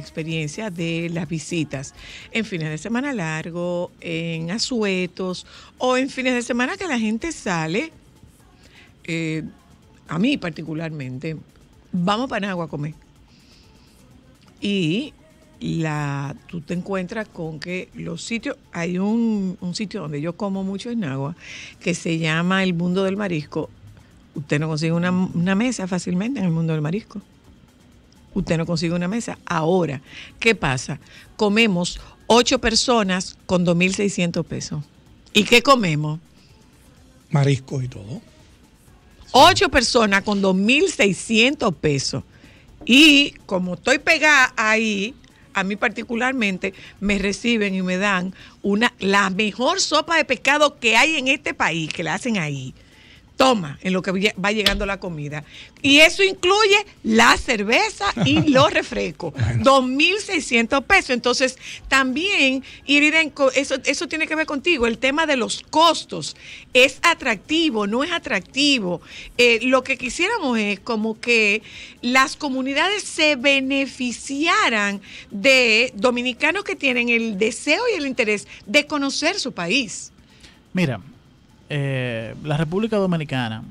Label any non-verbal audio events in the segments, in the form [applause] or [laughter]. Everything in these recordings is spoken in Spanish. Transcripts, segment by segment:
experiencia de las visitas en fines de semana largo, en asuetos o en fines de semana que la gente sale, eh, a mí particularmente, vamos para Nagua a comer. Y la, tú te encuentras con que los sitios, hay un, sitio donde yo como mucho en agua, que se llama El Mundo del Marisco. Usted no consigue una mesa fácilmente en el Mundo del Marisco usted no consigue una mesa. Ahora, ¿qué pasa? Comemos ocho personas con 2.600 pesos. ¿Y qué comemos? Mariscos y todo. Ocho personas con 2.600 pesos. Y como estoy pegada ahí, a mí particularmente, me reciben y me dan una, la mejor sopa de pescado que hay en este país, que la hacen ahí toma en lo que va llegando la comida. Y eso incluye la cerveza y [laughs] los refrescos. 2.600 pesos. Entonces, también, Irida, eso, eso tiene que ver contigo. El tema de los costos. ¿Es atractivo? ¿No es atractivo? Eh, lo que quisiéramos es como que las comunidades se beneficiaran de dominicanos que tienen el deseo y el interés de conocer su país. Mira, eh, la República Dominicana,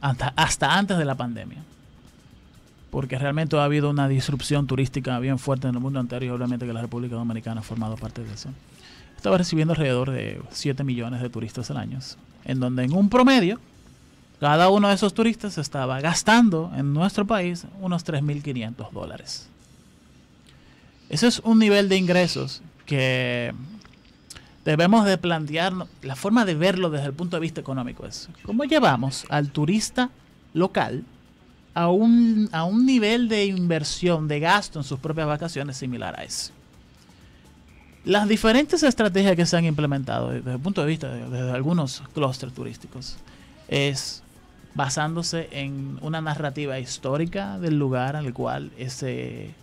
hasta, antes de la pandemia, porque realmente ha habido una disrupción turística bien fuerte en el mundo anterior, y obviamente que la República Dominicana ha formado parte de eso. Estaba recibiendo alrededor de 7 millones de turistas al año, en donde en un promedio, cada uno de esos turistas estaba gastando en nuestro país unos 3.500 dólares. Ese es un nivel de ingresos que debemos de plantearnos la forma de verlo desde el punto de vista económico es cómo llevamos al turista local a un, a un nivel de inversión, de gasto en sus propias vacaciones similar a ese. Las diferentes estrategias que se han implementado desde el punto de vista de, algunos clústeres turísticos es basándose en una narrativa histórica del lugar al cual ese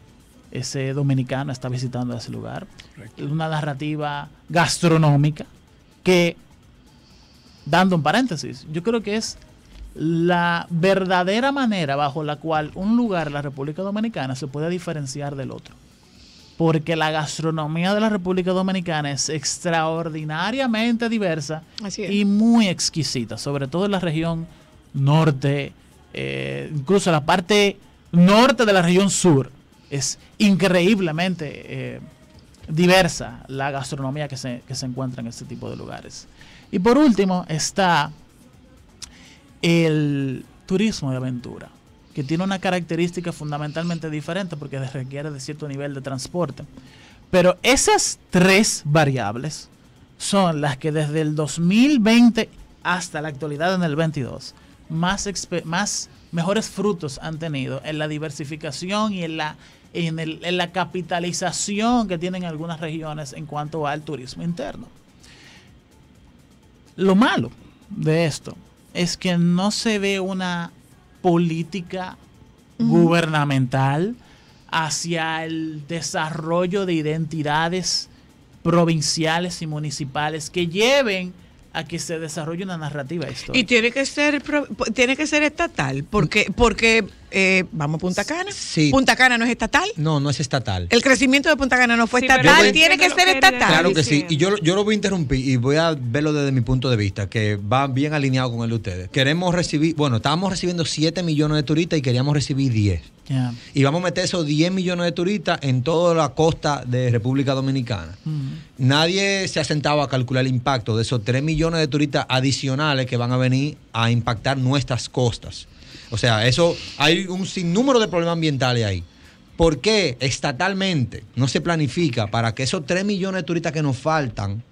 ese dominicano está visitando ese lugar. Una narrativa gastronómica que, dando un paréntesis, yo creo que es la verdadera manera bajo la cual un lugar, la República Dominicana, se puede diferenciar del otro. Porque la gastronomía de la República Dominicana es extraordinariamente diversa y muy exquisita, sobre todo en la región norte, incluso eh, incluso la parte norte de la región sur es increíblemente eh, diversa la gastronomía que se, encuentra en este tipo de lugares. Y por último está el turismo de aventura, que tiene una característica fundamentalmente diferente porque requiere de cierto nivel de transporte. Pero esas tres variables son las que desde el 2020 hasta la actualidad en el 22 más, más mejores frutos han tenido en la diversificación y en la en, la capitalización que tienen algunas regiones en cuanto al turismo interno. Lo malo de esto es que no se ve una política gubernamental hacia el desarrollo de identidades provinciales y municipales que lleven a que se desarrolle una narrativa Y tiene que ser tiene que ser estatal, porque porque eh, vamos a Punta Cana. Punta Cana no es estatal. No, no es estatal. El crecimiento de Punta Cana no fue estatal, tiene que ser estatal. Claro que sí, y yo, yo lo voy a interrumpir y voy a verlo desde mi punto de vista, que va bien alineado con el de ustedes. Queremos recibir, bueno, estábamos recibiendo 7 millones de turistas y queríamos recibir 10. Y vamos a meter esos 10 millones de turistas en toda la costa de República Dominicana. Mm. Nadie se ha sentado a calcular el impacto de esos 3 millones de turistas adicionales que van a venir a impactar nuestras costas. O sea, eso hay un sinnúmero de problemas ambientales ahí. ¿Por qué estatalmente no se planifica para que esos 3 millones de turistas que nos faltan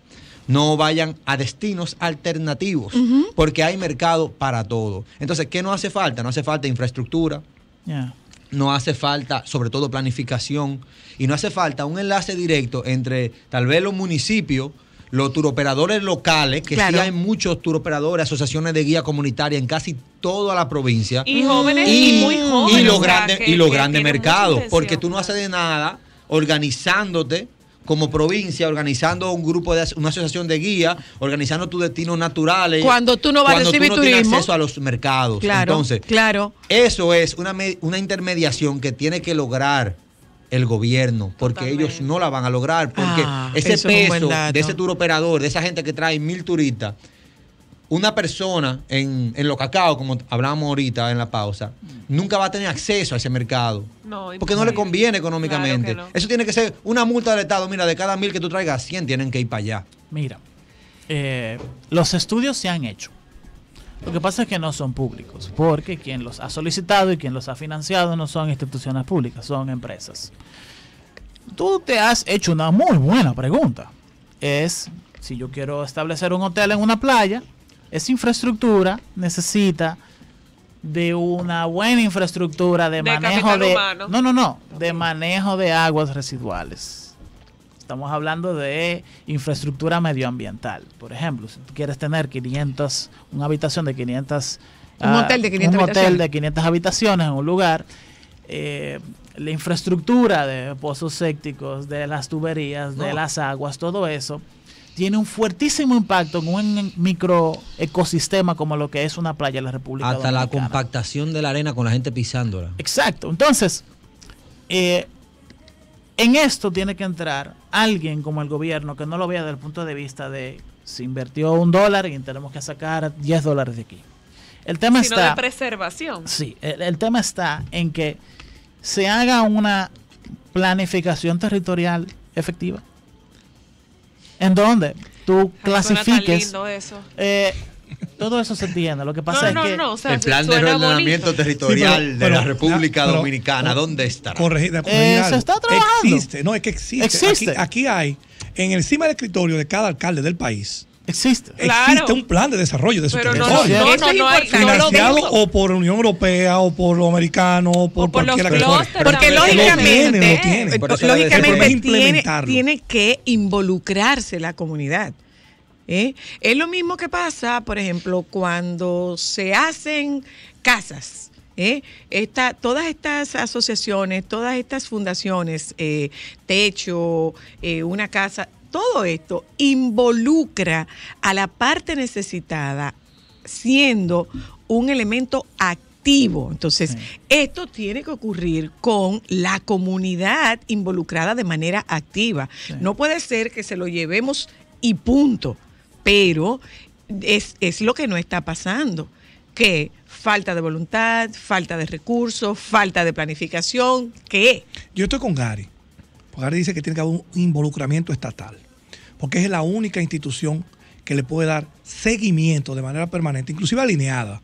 no vayan a destinos alternativos? Porque hay mercado para todo. Entonces, ¿qué no hace falta? No hace falta infraestructura no hace falta, sobre todo, planificación y no hace falta un enlace directo entre tal vez los municipios, los turoperadores locales, que sí hay muchos turoperadores, asociaciones de guía comunitaria en casi toda la provincia. Y jóvenes y, muy jóvenes. Y los grandes, y los grandes mercados, porque tú no haces de nada organizándote como provincia, organizando un grupo de una asociación de guía, organizando tus destinos naturales. Cuando tú no vas a recibir tú no turismo. Tienes acceso a los mercados. Claro, Entonces, claro. Eso es una, intermediación que tiene que lograr el gobierno, porque ellos no la van a lograr, porque ah, ese peso de ese tour operador, de esa gente que trae mil turistas, una persona en, en lo cacao, como hablábamos ahorita en la pausa, nunca va a tener acceso a ese mercado. porque no le conviene económicamente. Eso tiene que ser una multa del Estado. Mira, de cada mil que tú traigas, 100 tienen que ir para allá. Mira, eh, los estudios se han hecho. Lo que pasa es que no son públicos, porque quien los ha solicitado y quien los ha financiado no son instituciones públicas, son empresas. Tú te has hecho una muy buena pregunta. Es, si yo quiero establecer un hotel en una playa, esa infraestructura necesita de una buena infraestructura de, manejo de no no no de manejo de aguas residuales estamos hablando de infraestructura medioambiental por ejemplo si tú quieres tener 500 una habitación de 500 ah, un hotel de 500 habitaciones en un lugar eh, la infraestructura de pozos sépticos de las tuberías de las aguas todo eso tiene un fuertísimo impacto en un microecosistema como lo que es una playa de la República Hasta la compactación de la arena con la gente pisándola. Exacto. Entonces, eh, en esto tiene que entrar alguien como el gobierno que no lo vea desde el punto de vista de se invirtió un dólar y tenemos que sacar 10 dólares de aquí. El tema está. preservación. Sí, el, tema está en que se haga una planificación territorial efectiva, en dónde? tú clasifiques. Eh, todo eso se entiende. Lo que pasa es que el plan de ordenamiento territorial de la República Dominicana, ¿dónde está? Corregida, eh, está trabajando. Existe, no es que existe. existe. Aquí, aquí hay en encima del escritorio de cada alcalde del país Existe. un plan de desarrollo de su territorio. No, no, no, Financiado o por Unión Europea o por lo americano o por, cualquiera Porque lógicamente, tiene, que involucrarse la comunidad. ¿eh? Es lo mismo que pasa, por ejemplo, cuando se hacen casas. ¿eh? Esta, todas estas asociaciones, todas estas fundaciones, eh, techo, una casa, todo esto involucra a la parte necesitada siendo un elemento activo. Entonces, esto tiene que ocurrir con la comunidad involucrada de manera activa. No puede ser que se lo llevemos y punto, pero es, lo que no está pasando, que falta de voluntad, falta de recursos, falta de planificación, ¿qué? Yo estoy con Gary. Porque dice que tiene que haber un involucramiento estatal, porque es la única institución que le puede dar seguimiento de manera permanente, inclusive alineada.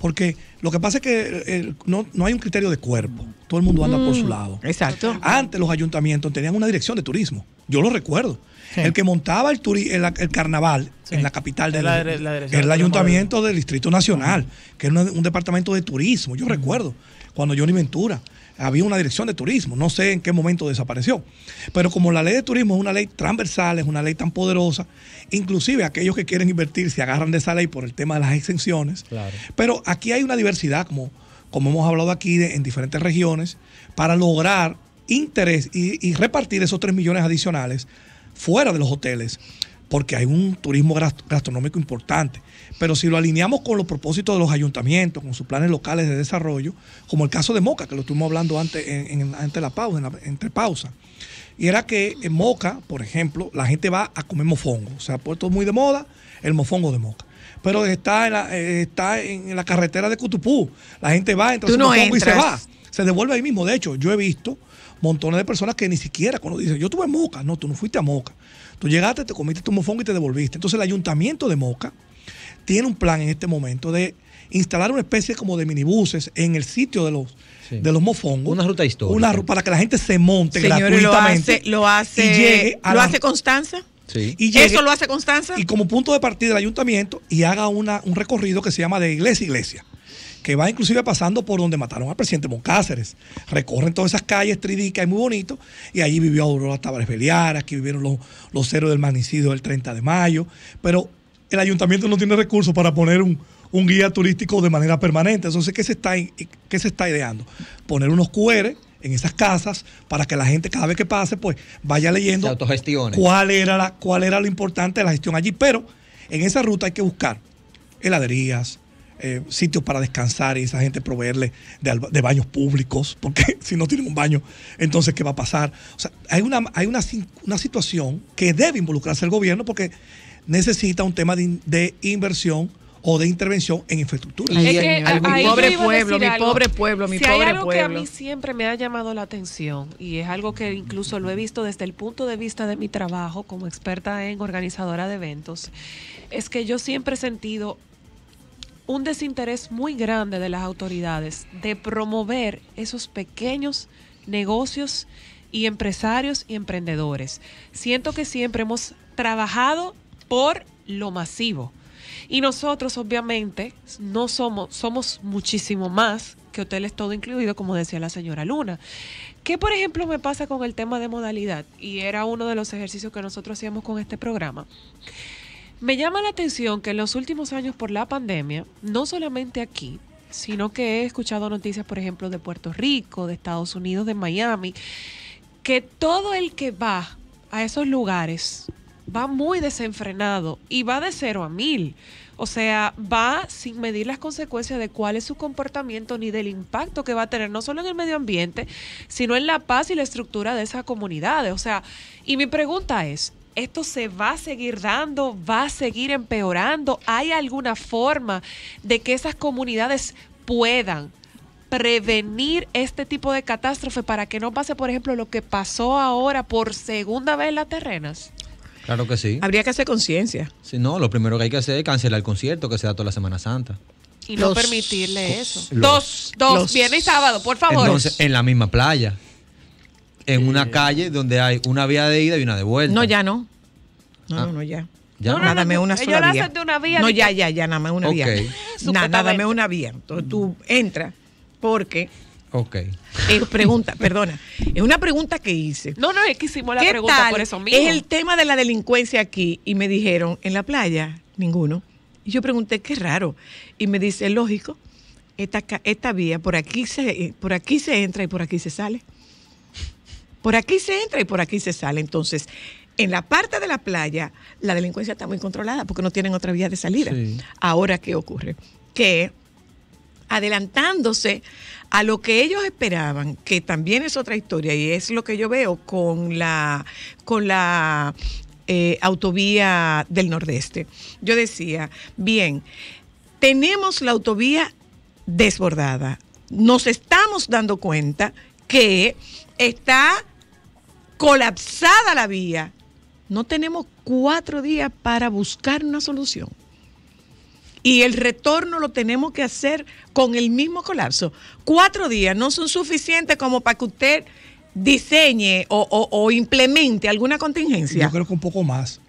Porque lo que pasa es que eh, no, hay un criterio de cuerpo. Todo el mundo anda por su mm. lado. Exacto. Antes los ayuntamientos tenían una dirección de turismo. Yo lo recuerdo. El que montaba el, el, carnaval en la capital del el ayuntamiento del Distrito Nacional, que era un, departamento de turismo. Yo recuerdo cuando Johnny Ventura había una dirección de turismo, no sé en qué momento desapareció. Pero como la ley de turismo es una ley transversal, es una ley tan poderosa, inclusive aquellos que quieren invertir se agarran de esa ley por el tema de las exenciones. Pero aquí hay una diversidad, como, como hemos hablado aquí, en diferentes regiones, para lograr interés y, y repartir esos 3 millones adicionales fuera de los hoteles porque hay un turismo gastronómico importante. Pero si lo alineamos con los propósitos de los ayuntamientos, con sus planes locales de desarrollo, como el caso de Moca, que lo estuvimos hablando antes, en, la pausa, entre pausa. Y era que en Moca, por ejemplo, la gente va a comer mofongo. O se ha puesto muy de moda el mofongo de Moca. Pero está en la, eh, está en la carretera de Cutupú. La gente va, entra mofongo y se va. Se devuelve ahí mismo. De hecho, yo he visto montones de personas que ni siquiera cuando dicen, yo tuve Moca. No, tú no fuiste a Moca. Tú llegaste, te comiste tu mofongo y te devolviste. Entonces el ayuntamiento de Moca tiene un plan en este momento de instalar una especie como de minibuses en el sitio de los de los mofongos. Una ruta histórica. Una, para que la gente se monte gratuitamente. Lo hace, lo hace, y ¿lo hace Constanza. Sí. Y ¿Eso lo hace Constanza? Y como punto de partida del ayuntamiento y haga una, un recorrido que se llama de iglesia a iglesia que va inclusive pasando por donde mataron al presidente Moncáceres. Recorren todas esas calles tridicas y muy bonito. Y allí vivió Aurora Tavares Beliar, aquí vivieron los, los héroes del magnicidio del 30 de mayo. Pero el ayuntamiento no tiene recursos para poner un, guía turístico de manera permanente. Entonces, ¿qué se, está, se está ideando? Poner unos QR en esas casas para que la gente cada vez que pase, pues vaya leyendo cuál era, la, cuál era lo importante de la gestión allí. Pero en esa ruta hay que buscar heladerías, eh, sitios para descansar y esa gente proveerle de, baños públicos, porque [laughs] si no tienen un baño, entonces ¿qué va a pasar? O sea, hay una, hay una, una situación que debe involucrarse el gobierno porque necesita un tema de, inversión o de intervención en infraestructura. mi pobre pueblo, mi pobre pueblo, mi pobre hay algo que a mí siempre me ha llamado la atención y es algo que incluso lo he visto desde el punto de vista de mi trabajo como experta en organizadora de eventos, es que yo siempre he sentido un desinterés muy grande de las autoridades de promover esos pequeños negocios y empresarios y emprendedores. Siento que siempre hemos trabajado por lo masivo. Y nosotros obviamente no somos, somos muchísimo más que hoteles todo incluido, como decía la señora Luna. ¿Qué, por ejemplo, me pasa con el tema de modalidad? Y era uno de los ejercicios que nosotros hacíamos con este programa. Me llama la atención que en los últimos años por la pandemia, no solamente aquí, sino que he escuchado noticias, por ejemplo, de Puerto Rico, de Estados Unidos, de Miami, que todo el que va a esos lugares va muy desenfrenado y va de cero a mil. O sea, va sin medir las consecuencias de cuál es su comportamiento ni del impacto que va a tener no solo en el medio ambiente, sino en la paz y la estructura de esas comunidades. O sea, y mi pregunta es, esto se va a seguir dando, va a seguir empeorando. ¿Hay alguna forma de que esas comunidades puedan prevenir este tipo de catástrofe para que no pase, por ejemplo, lo que pasó ahora por segunda vez en las terrenas? Claro que sí. Habría que hacer conciencia. Si no, lo primero que hay que hacer es cancelar el concierto que se da toda la Semana Santa. Y no permitirle eso. dos, dos, viernes y sábado, por favor. Entonces, en la misma playa. En una eh. calle donde hay una vía de ida y una de vuelta. No, ya no. No, ah. no, ya. Ya no, no, nada, no, una sola vía. Una vía. No, ya, ya, ya, nada más una vía. nada, nada más una vía. Entonces tú entras porque Ok. Eh, pregunta, perdona. Es una pregunta que hice. No, no, es que hicimos la pregunta por eso mismo. Es el tema de la delincuencia aquí. Y me dijeron, en la playa, ninguno. Y yo pregunté, qué raro. Y me dice, lógico, esta, esta vía, por aquí, se, eh, por aquí se entra y por aquí se sale. Por aquí se entra y por aquí se sale. Entonces, en la parte de la playa, la delincuencia está muy controlada porque no tienen otra vía de salida. Ahora, ¿qué ocurre? Que adelantándose a lo que ellos esperaban, que también es otra historia y es lo que yo veo con la, con la eh, autovía del Nordeste. Yo decía, bien, tenemos la autovía desbordada. Nos estamos dando cuenta que está colapsada la vía. No tenemos cuatro días para buscar una solución y el retorno lo tenemos que hacer con el mismo colapso. Cuatro días no son suficientes como para que usted diseñe o, implemente alguna contingencia. Yo creo que un poco más.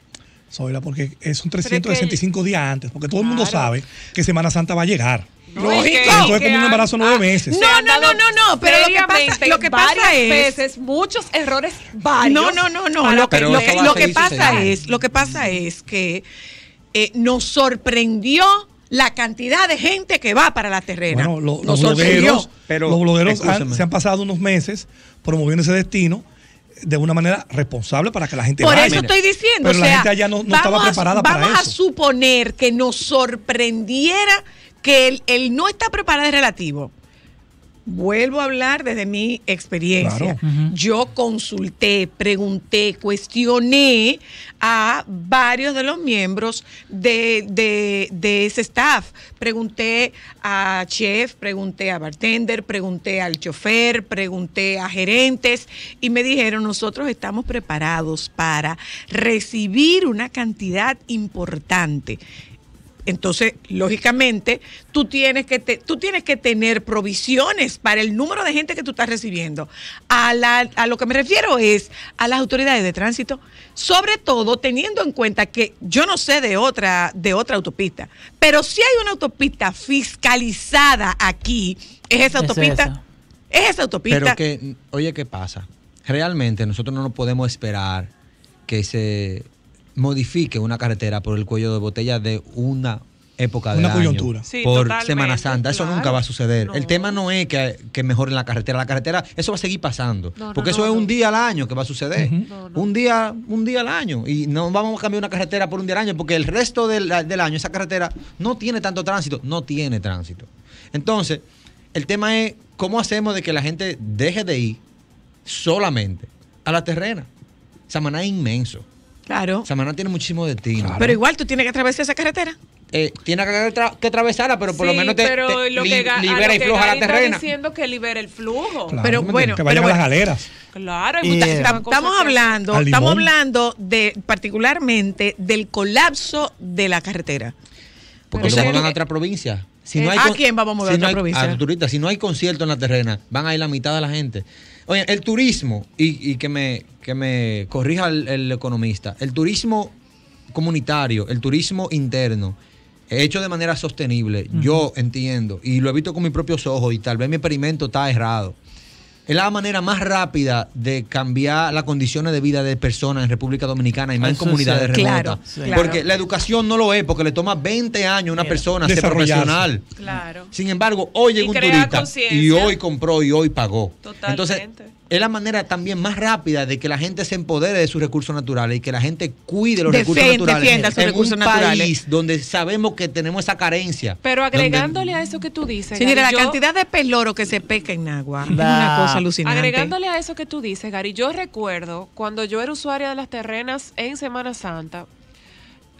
Soyla, porque son 365 días antes, porque todo el mundo sabe que Semana Santa va a llegar. Lógico. Entonces como un embarazo nueve ah, meses. No, no, no, no, no. Pero lo que pasa, es veces, muchos errores varios. No, no, no, no. Lo que, pasa es, lo que pasa es que eh, nos sorprendió la cantidad de gente que va para la terrena. Bueno, los, blogueros, pero, los se han pasado unos meses promoviendo ese destino de una manera responsable para que la gente Por eso estoy diciendo. la gente allá no, estaba preparada para Vamos a suponer que nos sorprendiera que él no está preparado es relativo. Vuelvo a hablar desde mi experiencia. Yo consulté, pregunté, cuestioné a varios de los miembros de, de, ese staff. Pregunté a chef, pregunté a bartender, pregunté al chofer, pregunté a gerentes y me dijeron, nosotros estamos preparados para recibir una cantidad importante entonces, lógicamente, tú tienes, que tú tienes que tener provisiones para el número de gente que tú estás recibiendo. A, lo que me refiero es a las autoridades de tránsito, sobre todo teniendo en cuenta que yo no sé de otra, de otra autopista, pero si hay una autopista fiscalizada aquí, es esa autopista. Es, esa autopista. Pero que, oye, ¿qué pasa? Realmente nosotros no nos podemos esperar que se modifique una carretera por el cuello de botella de una época de una coyuntura. por Semana Santa. Eso nunca va a suceder. El tema no es que, que mejoren la carretera. La carretera, eso va a seguir pasando. porque eso es un día al año que va a suceder. Un día un día al año. Y no vamos a cambiar una carretera por un día al año porque el resto del, del año esa carretera no tiene tanto tránsito. No tiene tránsito. Entonces, el tema es cómo hacemos de que la gente deje de ir solamente a la terrena. Samaná es inmenso. Claro. Samaná tiene muchísimo destino. ti. Pero igual tú tienes que atravesar esa carretera. Eh, tiene que, atravesarla, pero por lo menos te, pero te lo li que libera y lo la terrena. Está diciendo que libera el flujo. Claro, pero bueno, que vayan a las galeras. Claro, estamos hablando, estamos hablando de particularmente del colapso de la carretera. Porque se van a otra provincia. Eh, ¿A quién vamos a mover a otra provincia? A turista, si no hay concierto en la terrena, van a ir la mitad de la gente. Oye, el turismo, y, que, me, que me corrija el, economista, el turismo comunitario, el turismo interno, hecho de manera sostenible, yo entiendo, y lo he visto con mis propios ojos, y tal vez mi experimento está errado, es la manera más rápida de cambiar las condiciones de vida de personas en República Dominicana y más en comunidades remotas. Porque la educación no lo es, porque le toma 20 años a una persona ser profesional. Claro. Sin embargo, hoy llegó un turista y hoy compró y hoy pagó. Totalmente es la manera también más rápida de que la gente se empodere de sus recursos naturales y que la gente cuide los recursos naturales en recursos un naturales. país donde sabemos que tenemos esa carencia. Pero agregándole a eso que tú dices, mira, la cantidad de peloro que se pesca en agua es una cosa alucinante. Agregándole a eso que tú dices, Gary, yo recuerdo cuando yo era usuaria de las terrenas en Semana Santa,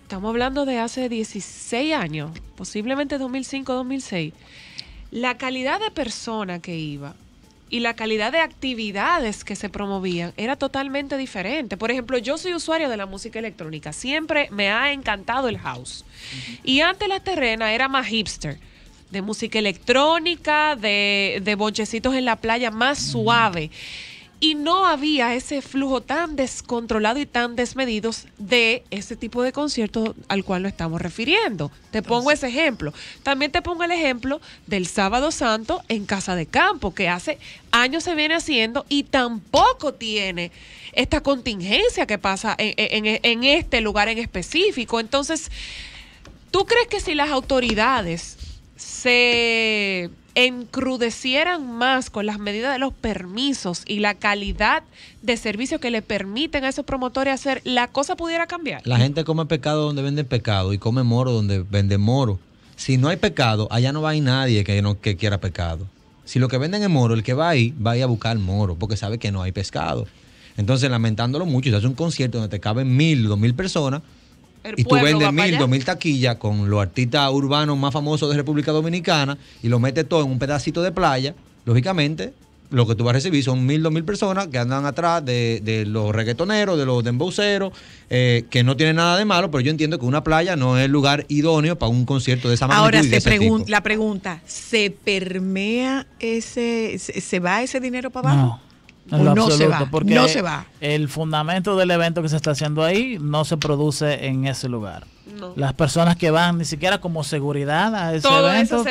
estamos hablando de hace 16 años, posiblemente 2005, 2006, la calidad de persona que iba y la calidad de actividades que se promovían era totalmente diferente. Por ejemplo, yo soy usuario de la música electrónica, siempre me ha encantado el house. Y antes la terrena era más hipster, de música electrónica, de, de en la playa, más suave y no había ese flujo tan descontrolado y tan desmedido de ese tipo de conciertos al cual nos estamos refiriendo. Te pongo ese ejemplo. También te pongo el ejemplo del Sábado Santo en Casa de Campo, que hace años se viene haciendo y tampoco tiene esta contingencia que pasa en, en este lugar en específico. Entonces, ¿tú crees que si las autoridades se encrudecieran más con las medidas de los permisos y la calidad de servicio que le permiten a esos promotores hacer, la cosa pudiera cambiar. La gente come pecado donde vende pecado y come moro donde vende moro. Si no hay pecado, allá no va a ir nadie que, no, que quiera pecado. Si lo que venden es moro, el que va ahí va a ir a buscar moro porque sabe que no hay pescado. Entonces, lamentándolo mucho, si hace un concierto donde te caben mil, dos mil personas, y tú vendes mil, dos mil taquillas con los artistas urbanos más famosos de República Dominicana y lo metes todo en un pedacito de playa, lógicamente lo que tú vas a recibir son mil, dos mil personas que andan atrás de, los reggaetoneros, de los demboceros, eh, que no tienen nada de malo, pero yo entiendo que una playa no es el lugar idóneo para un concierto de esa manera. Ahora, se la pregunta, ¿se permea ese, se, va ese dinero para abajo? no se va, porque no se va. El fundamento del evento que se está haciendo ahí no se produce en ese lugar. Las personas que van ni siquiera como seguridad a ese evento,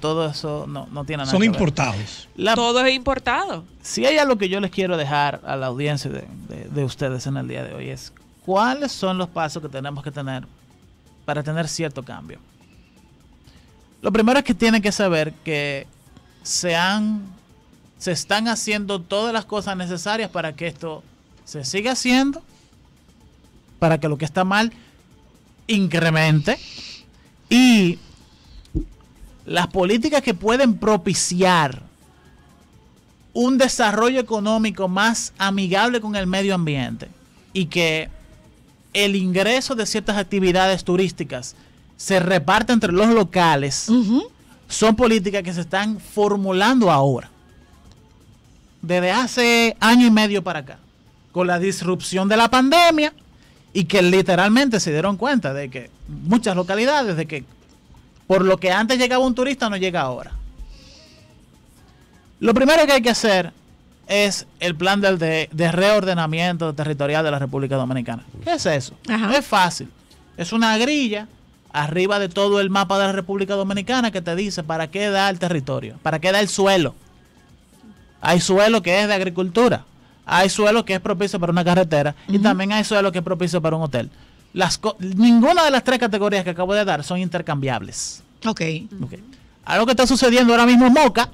Todo, eso no, tiene nada. Son que importados. La, todo es importado. Si hay algo que yo les quiero dejar a la audiencia de, de ustedes en el día de hoy es cuáles son los pasos que tenemos que tener para tener cierto cambio. Lo primero es que tienen que saber que se han se están haciendo todas las cosas necesarias para que esto se siga haciendo, para que lo que está mal incremente y las políticas que pueden propiciar un desarrollo económico más amigable con el medio ambiente y que el ingreso de ciertas actividades turísticas se reparte entre los locales, son políticas que se están formulando ahora desde hace año y medio para acá, con la disrupción de la pandemia y que literalmente se dieron cuenta de que muchas localidades, de que por lo que antes llegaba un turista, no llega ahora. Lo primero que hay que hacer es el plan del de, reordenamiento territorial de la República Dominicana. ¿Qué es eso? No Es fácil. Es una grilla arriba de todo el mapa de la República Dominicana que te dice para qué da el territorio, para qué da el suelo. Hay suelo que es de agricultura. Hay suelo que es propicio para una carretera. Y también hay suelo que es propicio para un hotel. Las ninguna de las tres categorías que acabo de dar son intercambiables. ok. Algo que está sucediendo ahora mismo en Moca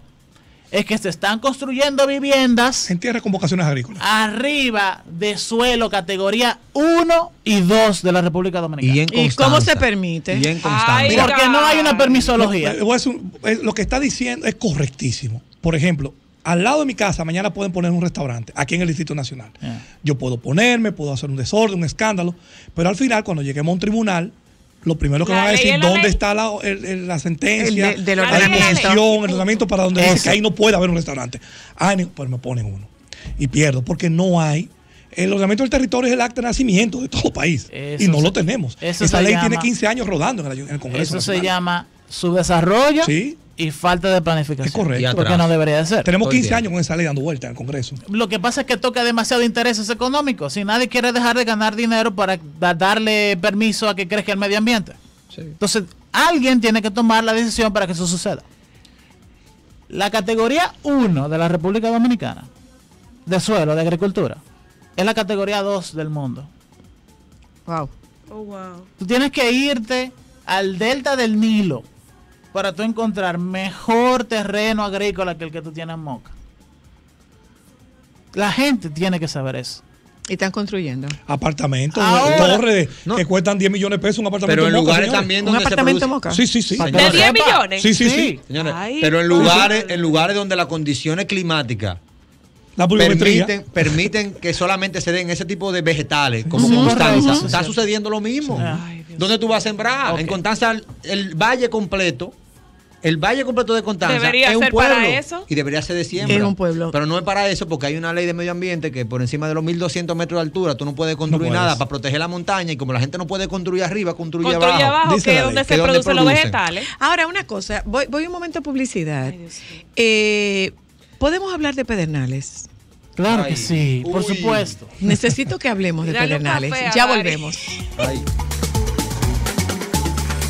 es que se están construyendo viviendas. En tierra con vocaciones agrícolas. Arriba de suelo categoría 1 y 2 de la República Dominicana. ¿Y, cómo se permite? Y Porque no hay una permisología. lo, que está diciendo es correctísimo. Por ejemplo, al lado de mi casa mañana pueden poner un restaurante aquí en el Distrito Nacional. Ah. Yo puedo ponerme, puedo hacer un desorden, un escándalo, pero al final cuando lleguemos a un tribunal, lo primero que van a decir dónde está la, sentencia, de, la, el reglamento para donde que ahí no puede haber un restaurante. Ah, pues me ponen uno y pierdo porque no hay el ordenamiento del territorio es el acta de nacimiento de todo país. y no lo tenemos. Esa ley tiene 15 años rodando en el, Congreso. Eso se llama su desarrollo. Sí y falta de planificación. Porque no debería ser. Tenemos 15 años con esa ley dando vueltas al Congreso. Lo que pasa es que toca demasiado intereses económicos. Si nadie quiere dejar de ganar dinero para darle permiso a que crezca el medio ambiente. Entonces, alguien tiene que tomar la decisión para que eso suceda. La categoría 1 de la República Dominicana, de suelo, de agricultura, es la categoría 2 del mundo. Oh, wow. Tú tienes que irte al delta del Nilo para tú encontrar mejor terreno agrícola que el que tú tienes en Moca. La gente tiene que saber eso. Y están construyendo. Apartamentos, torres que cuestan 10 millones de pesos un apartamento Pero en, lugares también ¿Un apartamento se Moca? Sí, sí, sí. ¿De 10 millones? Sí, sí, sí. pero en lugares, en lugares donde las condiciones climáticas permiten, permiten que solamente se den ese tipo de vegetales como Está sucediendo lo mismo. ¿Dónde tú vas a sembrar? Okay. En el valle completo el Valle completo de Constanza debería es un ser pueblo para eso. y debería ser de siembra. un pueblo. Pero no es para eso porque hay una ley de medio ambiente que por encima de los 1200 metros de altura tú no puedes construir nada para proteger la montaña y como la gente no puede construir arriba, construye, abajo. que es donde se producen los vegetales. Ahora, una cosa, voy, un momento a publicidad. Eh, Podemos hablar de Pedernales. Claro que sí, por supuesto. Necesito que hablemos de Pedernales. ya volvemos.